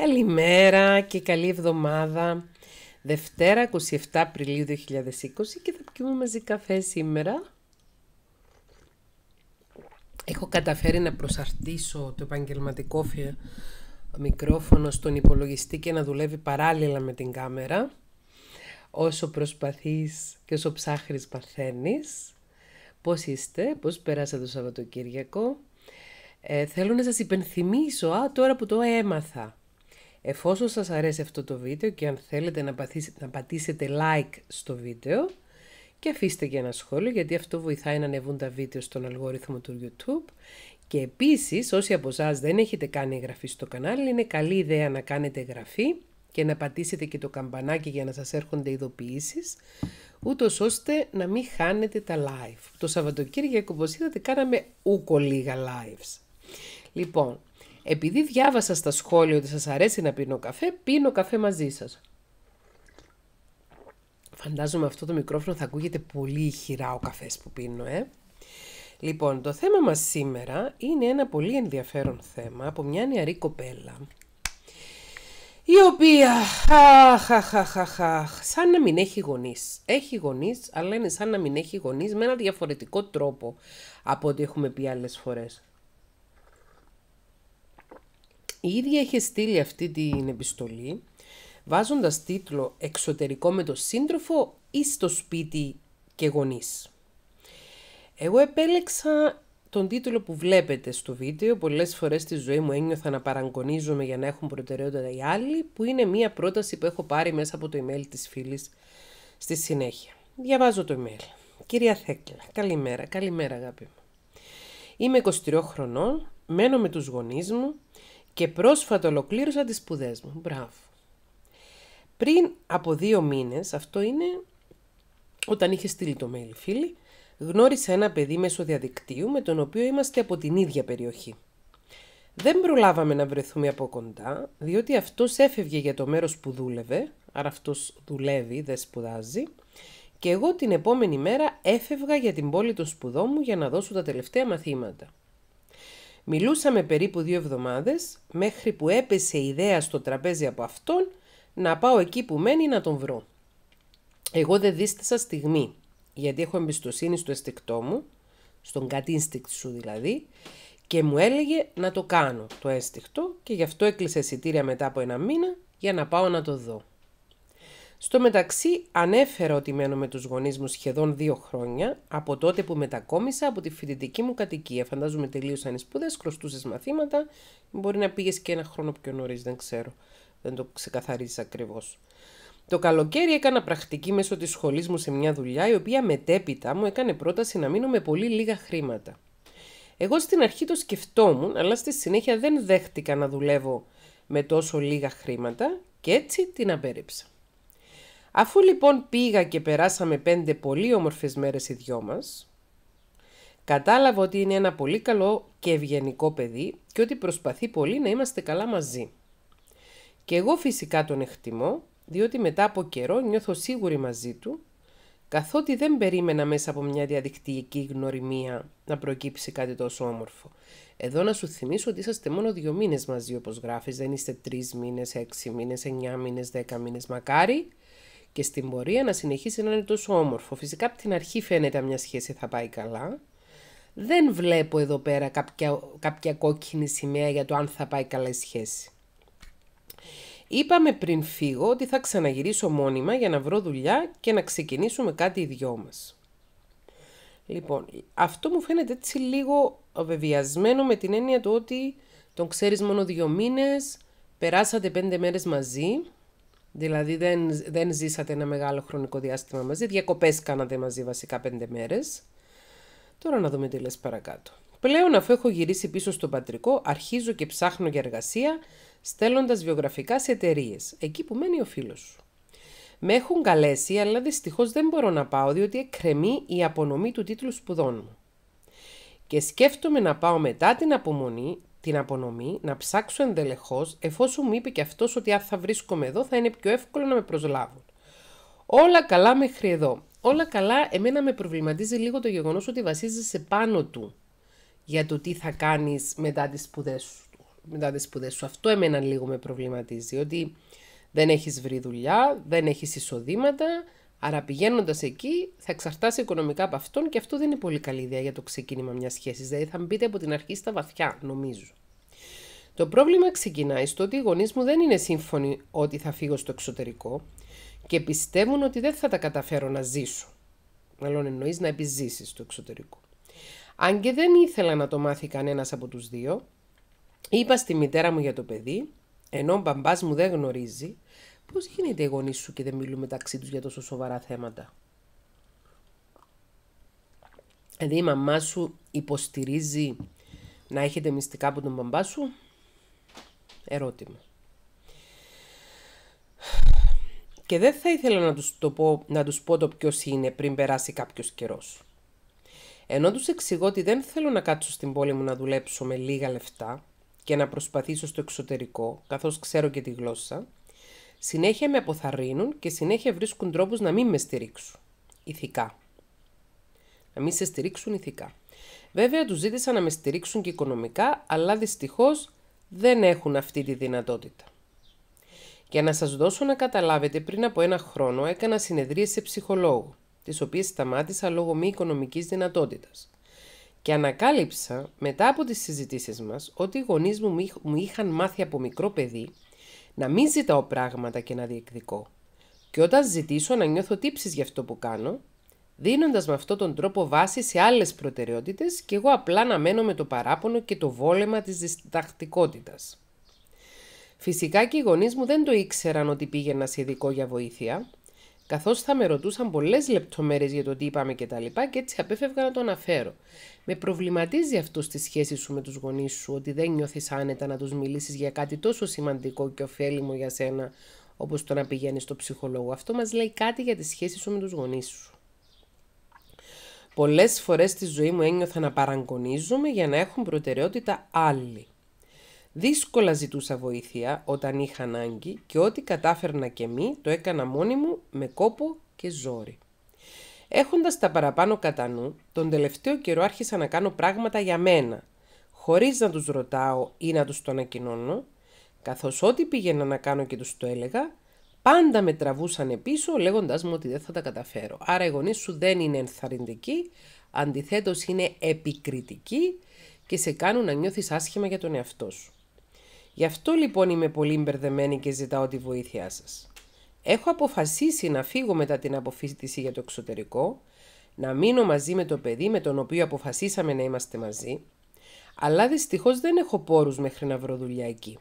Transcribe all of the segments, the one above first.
Καλημέρα και καλή εβδομάδα. Δευτέρα 27 Απριλίου 2020 και θα πιούμε μαζί καφέ σήμερα. Έχω καταφέρει να προσαρτήσω το επαγγελματικό μικρόφωνο στον υπολογιστή και να δουλεύει παράλληλα με την κάμερα. Όσο προσπαθείς και όσο ψάχνεις παθαίνεις. Πώς είστε, πώς περάσατε το Σαββατοκύριακο. Ε, θέλω να σας υπενθυμίσω, τώρα που το έμαθα, Εφόσον σας αρέσει αυτό το βίντεο και αν θέλετε να, πατήσετε, να πατήσετε like στο βίντεο και αφήστε και ένα σχόλιο γιατί αυτό βοηθάει να ανεβούν τα βίντεο στον αλγόριθμο του YouTube και επίσης όσοι από εσάς δεν έχετε κάνει εγγραφή στο κανάλι είναι καλή ιδέα να κάνετε εγγραφή και να πατήσετε και το καμπανάκι για να σας έρχονται ειδοποιήσεις ούτως ώστε να μην χάνετε τα live. Το Σαββατοκύριακο, όπως είδατε, κάναμε ούκο λίγα lives. Λοιπόν, επειδή διάβασα στα σχόλια ότι σας αρέσει να πίνω καφέ, πίνω καφέ μαζί σας. Φαντάζομαι αυτό το μικρόφωνο θα ακούγεται πολύ ηχηρά ο καφές που πίνω, ε. Λοιπόν, το θέμα μας σήμερα είναι ένα πολύ ενδιαφέρον θέμα από μια νεαρή κοπέλα η οποία, αχ, σαν να μην έχει γονείς. Έχει γονείς, αλλά είναι σαν να μην έχει γονείς με ένα διαφορετικό τρόπο από ό,τι έχουμε πει άλλες φορές. Η ίδια είχε στείλει αυτή την επιστολή βάζοντας τίτλο «Εξωτερικό με το σύντροφο ή στο σπίτι και γονείς». Εγώ επέλεξα τον τίτλο που βλέπετε στο βίντεο, πολλές φορές στη ζωή μου ένιωθα να παραγκονίζομαι για να έχουν προτεραιότητα οι άλλοι, που είναι μία πρόταση που έχω πάρει μέσα από το email της φίλης στη συνέχεια. Διαβάζω το email. Κυρία Θέκλα, καλημέρα, καλημέρα αγάπη μου. Είμαι 23 χρονών, μένω με τους γονείς μου, και πρόσφατα ολοκλήρωσα τις σπουδές μου. Μπράβο. Πριν από δύο μήνες, αυτό είναι όταν είχε στείλει το mail φίλη, γνώρισα ένα παιδί μέσω διαδικτύου με τον οποίο είμαστε από την ίδια περιοχή. Δεν προλάβαμε να βρεθούμε από κοντά, διότι αυτός έφευγε για το μέρος που δούλευε, άρα αυτός δουλεύει, δεν σπουδάζει, και εγώ την επόμενη μέρα έφευγα για την πόλη των σπουδών μου για να δώσω τα τελευταία μαθήματα. Μιλούσαμε περίπου δύο εβδομάδες μέχρι που έπεσε η ιδέα στο τραπέζι από αυτόν να πάω εκεί που μένει να τον βρω. Εγώ δεν δίστασα στιγμή, γιατί έχω εμπιστοσύνη στο αισθηκτό μου, στον gut σου δηλαδή, και μου έλεγε να το κάνω το αίσθηκτο και γι' αυτό έκλεισε εισιτήρια μετά από ένα μήνα για να πάω να το δω. Στο μεταξύ ανέφερα ότι μένω με τους γονείς μου σχεδόν δύο χρόνια από τότε που μετακόμισα από τη φοιτητική μου κατοικία. Φαντάζομαι τελείωσαν οι σπούδες, κροστούσε μαθήματα, μπορεί να πήγες και ένα χρόνο πιο νωρίς, δεν ξέρω. Δεν το ξεκαθαρίζεις ακριβώς. Το καλοκαίρι έκανα πρακτική μέσω της σχολής μου σε μια δουλειά η οποία μετέπειτα μου έκανε πρόταση να μείνω με πολύ λίγα χρήματα. Εγώ στην αρχή το σκεφτόμουν, αλλά στη συνέχεια δεν δέχτηκα να δουλεύω με τόσο λίγα χρήματα και έτσι την απέρριψα. Αφού λοιπόν πήγα και περάσαμε πέντε πολύ όμορφες μέρες οι δυο μας, κατάλαβα ότι είναι ένα πολύ καλό και ευγενικό παιδί και ότι προσπαθεί πολύ να είμαστε καλά μαζί. Και εγώ φυσικά τον εκτιμώ, διότι μετά από καιρό νιώθω σίγουρη μαζί του, καθότι δεν περίμενα μέσα από μια διαδικτυακή γνωριμία να προκύψει κάτι τόσο όμορφο. Εδώ να σου θυμίσω ότι είσαστε μόνο δύο μήνες μαζί όπως γράφεις, δεν είστε τρεις μήνες, έξι μήνες, εννιά μήνες, δέκα μήνες, μακάρι και στην πορεία να συνεχίσει να είναι τόσο όμορφο. Φυσικά από την αρχή φαίνεται μια σχέση θα πάει καλά. Δεν βλέπω εδώ πέρα κάποια, κόκκινη σημαία για το αν θα πάει καλά η σχέση. Είπαμε πριν φύγω ότι θα ξαναγυρίσω μόνιμα για να βρω δουλειά και να ξεκινήσουμε κάτι οι δυο μας. Λοιπόν, αυτό μου φαίνεται έτσι λίγο βεβαιασμένο με την έννοια του ότι τον ξέρεις μόνο δύο μήνες, περάσατε πέντε μέρες μαζί, Δηλαδή δεν, δεν ζήσατε ένα μεγάλο χρονικό διάστημα μαζί. Διακοπές κάνατε μαζί βασικά πέντε μέρες. Τώρα να δούμε τι λες παρακάτω. Πλέον αφού έχω γυρίσει πίσω στον πατρικό, αρχίζω και ψάχνω για εργασία, στέλνοντας βιογραφικά σε εταιρείες, εκεί που μένει ο φίλος σου. Με έχουν καλέσει, αλλά δυστυχώς δεν μπορώ να πάω, διότι εκκρεμεί η απονομή του τίτλου σπουδών μου. Και σκέφτομαι να πάω μετά την απομονή, την απονομή, να ψάξω εντελεχώ, εφόσον μου είπε και αυτός ότι αν θα βρίσκομαι εδώ θα είναι πιο εύκολο να με προσλάβουν. Όλα καλά μέχρι εδώ. Όλα καλά, εμένα με προβληματίζει λίγο το γεγονός ότι βασίζεσαι πάνω του για το τι θα κάνεις μετά τις σπουδές σου. Μετά τις σπουδές σου. Αυτό εμένα λίγο με προβληματίζει, ότι δεν έχεις βρει δουλειά, δεν έχεις εισοδήματα, Άρα πηγαίνοντας εκεί θα εξαρτάσει οικονομικά από αυτόν και αυτό δεν είναι πολύ καλή ιδέα για το ξεκίνημα μιας σχέσης. Δηλαδή θα μπείτε από την αρχή στα βαθιά, νομίζω. Το πρόβλημα ξεκινάει στο ότι οι γονείς μου δεν είναι σύμφωνοι ότι θα φύγω στο εξωτερικό και πιστεύουν ότι δεν θα τα καταφέρω να ζήσω. Μάλλον εννοείς να επιζήσεις στο εξωτερικό. Αν και δεν ήθελα να το μάθει κανένας από τους δύο, είπα στη μητέρα μου για το παιδί, ενώ ο μπαμπάς μου δεν γνωρίζει, Πώς γίνεται οι γονείς σου και δεν μιλούν μεταξύ τους για τόσο σοβαρά θέματα. Δηλαδή η μαμά σου υποστηρίζει να έχετε μυστικά από τον μπαμπά σου. Ερώτημα. Και δεν θα ήθελα να τους, πω, να τους πω το ποιος είναι πριν περάσει κάποιος καιρός. Ενώ τους εξηγώ ότι δεν θέλω να κάτσω στην πόλη μου να δουλέψω με λίγα λεφτά και να προσπαθήσω στο εξωτερικό, καθώς ξέρω και τη γλώσσα, Συνέχεια με αποθαρρύνουν και συνέχεια βρίσκουν τρόπους να μην με στηρίξουν. Ηθικά. Να μην σε στηρίξουν ηθικά. Βέβαια τους ζήτησα να με στηρίξουν και οικονομικά, αλλά δυστυχώς δεν έχουν αυτή τη δυνατότητα. Για να σας δώσω να καταλάβετε, πριν από ένα χρόνο έκανα συνεδρίες σε ψυχολόγο, τις οποίες σταμάτησα λόγω μη οικονομικής δυνατότητας. Και ανακάλυψα μετά από τις συζητήσεις μας ότι οι γονείς μου μου είχαν μάθει από μικρό παιδί να μην ζητάω πράγματα και να διεκδικώ. Και όταν ζητήσω να νιώθω τύψεις για αυτό που κάνω, δίνοντας με αυτόν τον τρόπο βάση σε άλλες προτεραιότητες και εγώ απλά να μένω με το παράπονο και το βόλεμα της διστακτικότητας. Φυσικά και οι γονείς μου δεν το ήξεραν ότι πήγαινα σε ειδικό για βοήθεια, καθώς θα με ρωτούσαν πολλές λεπτομέρειες για το τι είπαμε και τα λοιπά και έτσι απέφευγα να το αναφέρω. Με προβληματίζει αυτό στη σχέση σου με τους γονείς σου, ότι δεν νιώθεις άνετα να τους μιλήσεις για κάτι τόσο σημαντικό και ωφέλιμο για σένα, όπως το να πηγαίνεις στο ψυχολόγο. Αυτό μας λέει κάτι για τη σχέση σου με τους γονείς σου. Πολλές φορές στη ζωή μου ένιωθα να παραγκονίζομαι για να έχουν προτεραιότητα άλλοι. Δύσκολα ζητούσα βοήθεια όταν είχα ανάγκη και ό,τι κατάφερνα και μη το έκανα μόνη μου με κόπο και ζόρι. Έχοντας τα παραπάνω κατά νου, τον τελευταίο καιρό άρχισα να κάνω πράγματα για μένα, χωρίς να τους ρωτάω ή να τους το ανακοινώνω, καθώς ό,τι πήγαινα να κάνω και τους το έλεγα, πάντα με τραβούσαν πίσω λέγοντας μου ότι δεν θα τα καταφέρω. Άρα οι γονείς σου δεν είναι ενθαρρυντικοί, αντιθέτως είναι επικριτικοί και σε κάνουν να νιώθεις άσχημα για τον εαυτό σου. Γι' αυτό λοιπόν είμαι πολύ μπερδεμένη και ζητάω τη βοήθειά σας. Έχω αποφασίσει να φύγω μετά την αποφύτηση για το εξωτερικό, να μείνω μαζί με το παιδί με τον οποίο αποφασίσαμε να είμαστε μαζί, αλλά δυστυχώς δεν έχω πόρους μέχρι να βρω δουλειά εκεί.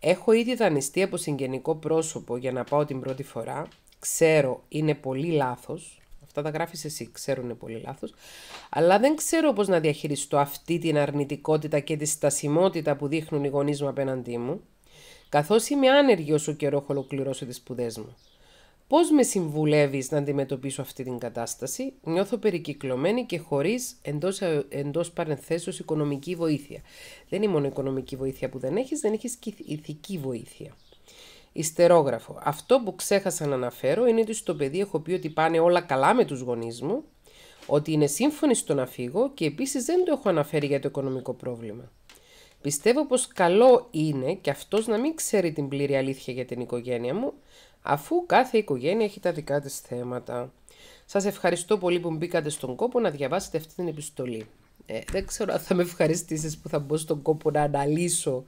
Έχω ήδη δανειστεί από συγγενικό πρόσωπο για να πάω την πρώτη φορά, ξέρω είναι πολύ λάθος, αυτά τα γράφεις εσύ, ξέρουν πολύ λάθος, αλλά δεν ξέρω πώς να διαχειριστώ αυτή την αρνητικότητα και τη στασιμότητα που δείχνουν οι γονείς μου απέναντί μου, καθώς είμαι άνεργη όσο καιρό έχω ολοκληρώσει τις σπουδές μου. Πώς με συμβουλεύεις να αντιμετωπίσω αυτή την κατάσταση, νιώθω περικυκλωμένη και χωρίς εντός, εντός παρενθέσεως οικονομική βοήθεια. Δεν είναι μόνο οικονομική βοήθεια που δεν έχεις, δεν έχεις και ηθική βοήθεια. Ιστερόγραφο. Αυτό που ξέχασα να αναφέρω είναι ότι στο παιδί έχω πει ότι πάνε όλα καλά με τους γονείς μου, ότι είναι σύμφωνοι στο να φύγω και επίσης δεν το έχω αναφέρει για το οικονομικό πρόβλημα. Πιστεύω πως καλό είναι και αυτός να μην ξέρει την πλήρη αλήθεια για την οικογένεια μου, αφού κάθε οικογένεια έχει τα δικά της θέματα. Σας ευχαριστώ πολύ που μπήκατε στον κόπο να διαβάσετε αυτή την επιστολή. Ε, δεν ξέρω αν θα με ευχαριστήσεις που θα μπω στον κόπο να αναλύσω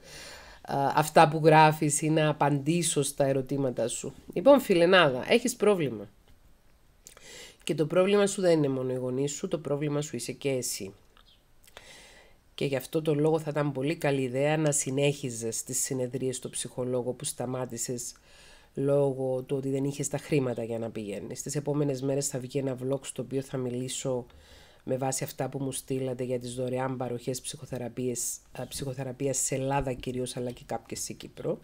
αυτά που γράφεις ή να απαντήσω στα ερωτήματα σου. Λοιπόν, φιλενάδα, έχεις πρόβλημα. Και το πρόβλημα σου δεν είναι μόνο οι σου, το πρόβλημα σου είσαι και εσύ. Και γι' αυτό το λόγο θα ήταν πολύ καλή ιδέα να συνέχιζες τις συνεδρίες στο ψυχολόγο που σταμάτησες λόγω του ότι δεν είχες τα χρήματα για να πηγαίνεις. Τις επόμενες μέρες θα βγει ένα vlog στο οποίο θα μιλήσω με βάση αυτά που μου στείλατε για τις δωρεάν παροχές ψυχοθεραπείας, ε, ψυχοθεραπείας σε Ελλάδα κυρίως αλλά και κάποιες σε Κύπρο.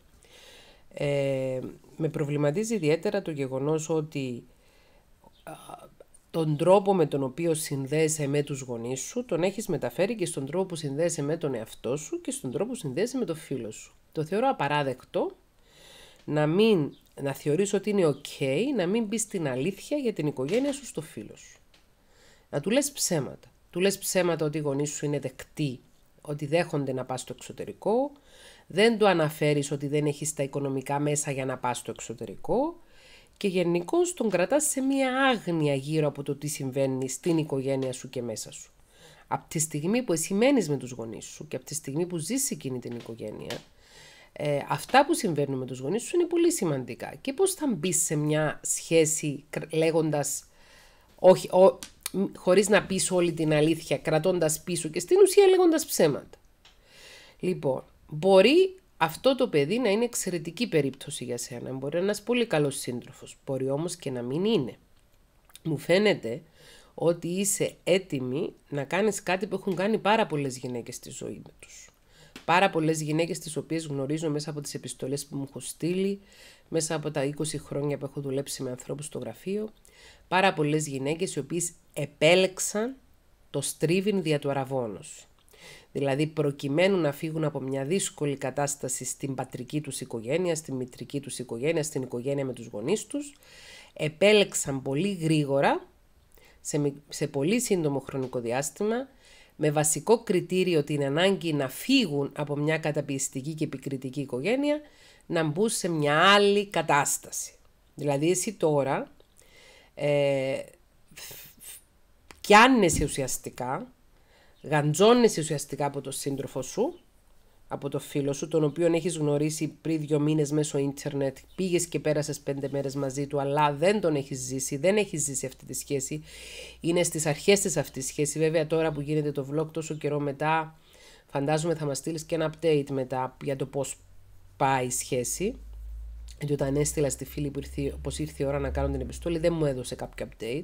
Ε, με προβληματίζει ιδιαίτερα το γεγονός ότι τον τρόπο με τον οποίο συνδέεσαι με τους γονείς σου τον έχεις μεταφέρει και στον τρόπο που συνδέεσαι με τον εαυτό σου και στον τρόπο που συνδέεσαι με τον φίλο σου. Το θεωρώ απαράδεκτο να μην να θεωρείς ότι είναι ok να μην μπει στην αλήθεια για την οικογένεια σου στο φίλο σου να του λες ψέματα. Του λες ψέματα ότι οι γονείς σου είναι δεκτοί, ότι δέχονται να πας στο εξωτερικό, δεν του αναφέρεις ότι δεν έχεις τα οικονομικά μέσα για να πας στο εξωτερικό και γενικώ τον κρατάς σε μία άγνοια γύρω από το τι συμβαίνει στην οικογένεια σου και μέσα σου. Από τη στιγμή που εσύ με τους γονείς σου και από τη στιγμή που ζεις εκείνη την οικογένεια, ε, αυτά που συμβαίνουν με τους γονείς σου είναι πολύ σημαντικά. Και πώς θα μπεις σε μια σχέση λέγοντας όχι, ό, χωρίς να πεις όλη την αλήθεια, κρατώντας πίσω και στην ουσία λέγοντας ψέματα. Λοιπόν, μπορεί αυτό το παιδί να είναι εξαιρετική περίπτωση για σένα. Μπορεί να ένας πολύ καλός σύντροφος. Μπορεί όμως και να μην είναι. Μου φαίνεται ότι είσαι έτοιμη να κάνεις κάτι που έχουν κάνει πάρα πολλές γυναίκες στη ζωή τους. Πάρα πολλές γυναίκες τις οποίες γνωρίζω μέσα από τις επιστολές που μου έχω στείλει, μέσα από τα 20 χρόνια που έχω δουλέψει με ανθρώπους στο γραφείο, πάρα πολλές γυναίκες οι οποίες επέλεξαν το στρίβιν δια του αραβόνος. Δηλαδή προκειμένου να φύγουν από μια δύσκολη κατάσταση στην πατρική τους οικογένεια, στην μητρική τους οικογένεια, στην οικογένεια με τους γονείς τους, επέλεξαν πολύ γρήγορα, σε, σε πολύ σύντομο χρονικό διάστημα, με βασικό κριτήριο την ανάγκη να φύγουν από μια καταπιεστική και επικριτική οικογένεια, να μπουν σε μια άλλη κατάσταση. Δηλαδή εσύ τώρα ε, πιάνεσαι ουσιαστικά, γαντζώνεσαι ουσιαστικά από τον σύντροφο σου, από το φίλο σου, τον οποίο έχεις γνωρίσει πριν δύο μήνες μέσω ίντερνετ, πήγες και πέρασες πέντε μέρες μαζί του, αλλά δεν τον έχεις ζήσει, δεν έχεις ζήσει αυτή τη σχέση. Είναι στις αρχές της αυτής τη σχέση. Βέβαια, τώρα που γίνεται το vlog τόσο καιρό μετά, φαντάζομαι θα μας στείλεις και ένα update μετά για το πώς πάει η σχέση. Γιατί όταν έστειλα στη φίλη που ήρθε, πως ήρθε η ώρα να κάνω την επιστολή, δεν μου έδωσε κάποιο update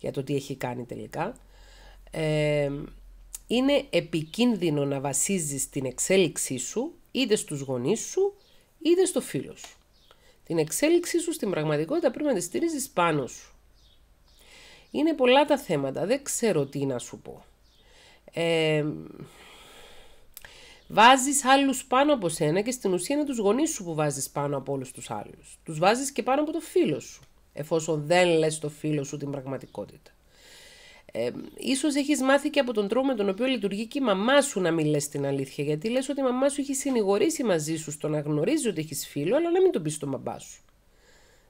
για το τι έχει κάνει τελικά. Ε, είναι επικίνδυνο να βασίζεις την εξέλιξή σου είτε στους γονείς σου είτε στο φίλο σου. Την εξέλιξή σου στην πραγματικότητα πρέπει να τη στηρίζεις πάνω σου. Είναι πολλά τα θέματα, δεν ξέρω τι να σου πω. Ε, βάζεις άλλους πάνω από σένα και στην ουσία είναι τους γονείς σου που βάζεις πάνω από όλους τους άλλους. Τους βάζεις και πάνω από το φίλο σου εφόσον δεν λες το φίλο σου την πραγματικότητα. Ε, ίσως έχεις μάθει και από τον τρόπο με τον οποίο λειτουργεί και η μαμά σου να μην την αλήθεια, γιατί λες ότι η μαμά σου έχει συνηγορήσει μαζί σου στο να γνωρίζει ότι έχεις φίλο, αλλά να μην το πεις στο μπαμπά σου.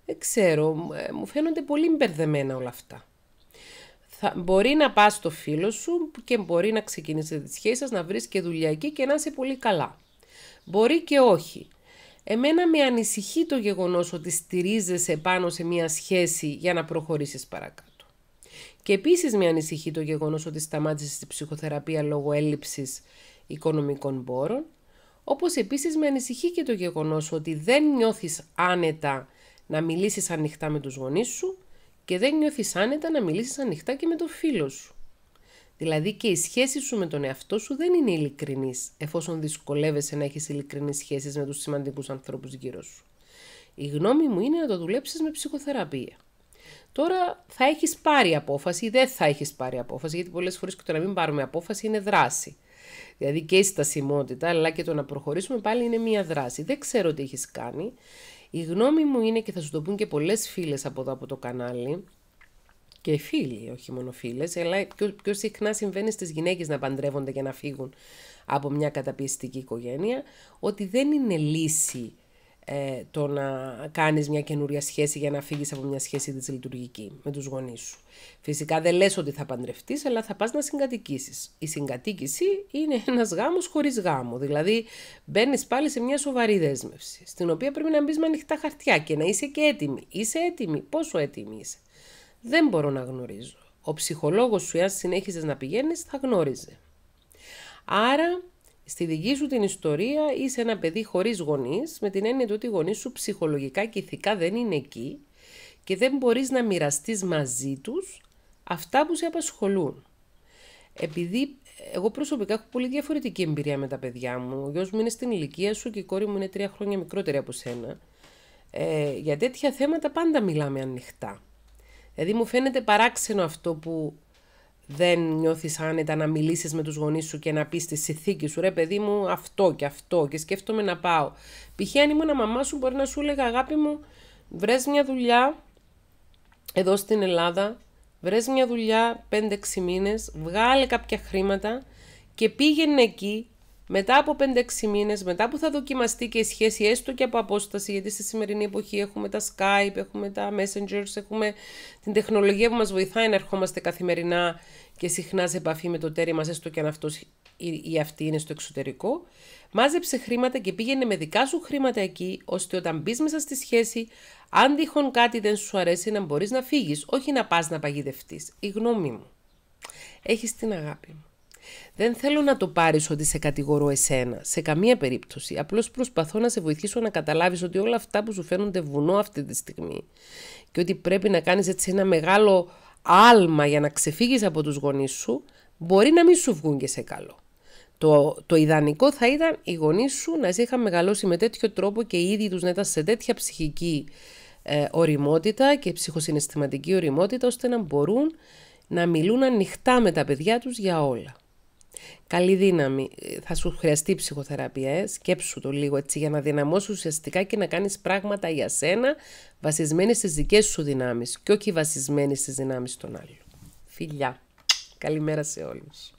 Δεν ξέρω, ε, μου φαίνονται πολύ μπερδεμένα όλα αυτά. Θα, μπορεί να πας στο φίλο σου και μπορεί να ξεκινήσετε τη σχέση σας, να βρεις και δουλειά εκεί και να είσαι πολύ καλά. Μπορεί και όχι. Εμένα με ανησυχεί το γεγονός ότι στηρίζεσαι πάνω σε μια σχέση για να προχωρήσεις παρακάτω. Και επίσης με ανησυχεί το γεγονός ότι σταμάτησες τη ψυχοθεραπεία λόγω έλλειψης οικονομικών πόρων, όπως επίσης με ανησυχεί και το γεγονός ότι δεν νιώθεις άνετα να μιλήσεις ανοιχτά με τους γονείς σου και δεν νιώθεις άνετα να μιλήσεις ανοιχτά και με το φίλο σου. Δηλαδή και η σχέση σου με τον εαυτό σου δεν είναι ειλικρινής, εφόσον δυσκολεύεσαι να έχεις ειλικρινείς σχέσεις με τους σημαντικούς ανθρώπους γύρω σου. Η γνώμη μου είναι να το δουλέψεις με ψυχοθεραπεία. Τώρα θα έχεις πάρει απόφαση ή δεν θα έχεις πάρει απόφαση, γιατί πολλές φορές και το να μην πάρουμε απόφαση είναι δράση. Δηλαδή και η στασιμότητα, αλλά και το να προχωρήσουμε πάλι είναι μία δράση. Δεν ξέρω τι έχεις κάνει. Η γνώμη μου είναι και θα σου το πούν και πολλές φίλες από εδώ από το κανάλι και φίλοι, όχι μόνο φίλες, αλλά πιο, πιο συχνά συμβαίνει στις γυναίκες να παντρεύονται και να φύγουν από μια καταπιεστική οικογένεια, ότι δεν είναι λύση ε, το να κάνεις μια καινούρια σχέση για να φύγεις από μια σχέση δυσλειτουργική με τους γονείς σου. Φυσικά δεν λες ότι θα παντρευτείς, αλλά θα πά να συγκατοικήσεις. Η συγκατοίκηση είναι ένας γάμος χωρίς γάμο, δηλαδή μπαίνεις πάλι σε μια σοβαρή δέσμευση, στην οποία πρέπει να μπεις με ανοιχτά χαρτιά και να είσαι και έτοιμη. Είσαι έτοιμη, πόσο έτοιμη είσαι. Δεν μπορώ να γνωρίζω. Ο ψυχολόγος σου, εάν συνέχιζες να πηγαίνεις, θα γνώριζε. Άρα, στη δική σου την ιστορία είσαι ένα παιδί χωρίς γονείς, με την έννοια ότι οι γονείς σου ψυχολογικά και ηθικά δεν είναι εκεί και δεν μπορείς να μοιραστείς μαζί τους αυτά που σε απασχολούν. Επειδή εγώ προσωπικά έχω πολύ διαφορετική εμπειρία με τα παιδιά μου, ο γιος μου είναι στην ηλικία σου και η κόρη μου είναι τρία χρόνια μικρότερη από σένα, ε, για τέτοια θέματα πάντα μιλάμε ανοιχτά. Δηλαδή μου φαίνεται παράξενο αυτό που δεν νιώθεις άνετα να μιλήσεις με τους γονείς σου και να πεις τη συνθήκη σου ρε παιδί μου αυτό και αυτό και σκέφτομαι να πάω. Π.χ. αν ήμουν μαμά σου μπορεί να σου έλεγα αγάπη μου βρες μια δουλειά εδώ στην Ελλάδα, βρες μια δουλειά 5-6 μήνες, βγάλε κάποια χρήματα και πήγαινε εκεί μετά από 5-6 μήνες, μετά που θα δοκιμαστεί και η σχέση έστω και από απόσταση, γιατί στη σημερινή εποχή έχουμε τα Skype, έχουμε τα Messengers, έχουμε την τεχνολογία που μας βοηθάει να ερχόμαστε καθημερινά και συχνά σε επαφή με το τέρι μας, έστω και αν αυτός ή αυτή είναι στο εξωτερικό. Μάζεψε χρήματα και πήγαινε με δικά σου χρήματα εκεί, ώστε όταν μπεις μέσα στη σχέση, αν τυχόν κάτι δεν σου αρέσει, να μπορείς να φύγεις, όχι να πας να παγιδευτείς. Η γνώμη μου. Έχεις την αγάπη δεν θέλω να το πάρεις ότι σε κατηγορώ εσένα, σε καμία περίπτωση. Απλώς προσπαθώ να σε βοηθήσω να καταλάβεις ότι όλα αυτά που σου φαίνονται βουνό αυτή τη στιγμή και ότι πρέπει να κάνεις έτσι ένα μεγάλο άλμα για να ξεφύγεις από τους γονείς σου, μπορεί να μην σου βγουν και σε καλό. Το, το ιδανικό θα ήταν οι γονείς σου να σε είχαν μεγαλώσει με τέτοιο τρόπο και ήδη τους να ήταν σε τέτοια ψυχική ε, οριμότητα και ψυχοσυναισθηματική οριμότητα ώστε να μπορούν να μιλούν ανοιχτά με τα παιδιά τους για όλα. Καλή δύναμη. Θα σου χρειαστεί ψυχοθεραπεία. Ε. Σκέψου το λίγο έτσι για να δυναμώσεις ουσιαστικά και να κάνεις πράγματα για σένα βασισμένη στις δικές σου δυνάμεις και όχι βασισμένη στις δυνάμεις των άλλων. Φιλιά. Καλημέρα σε όλους.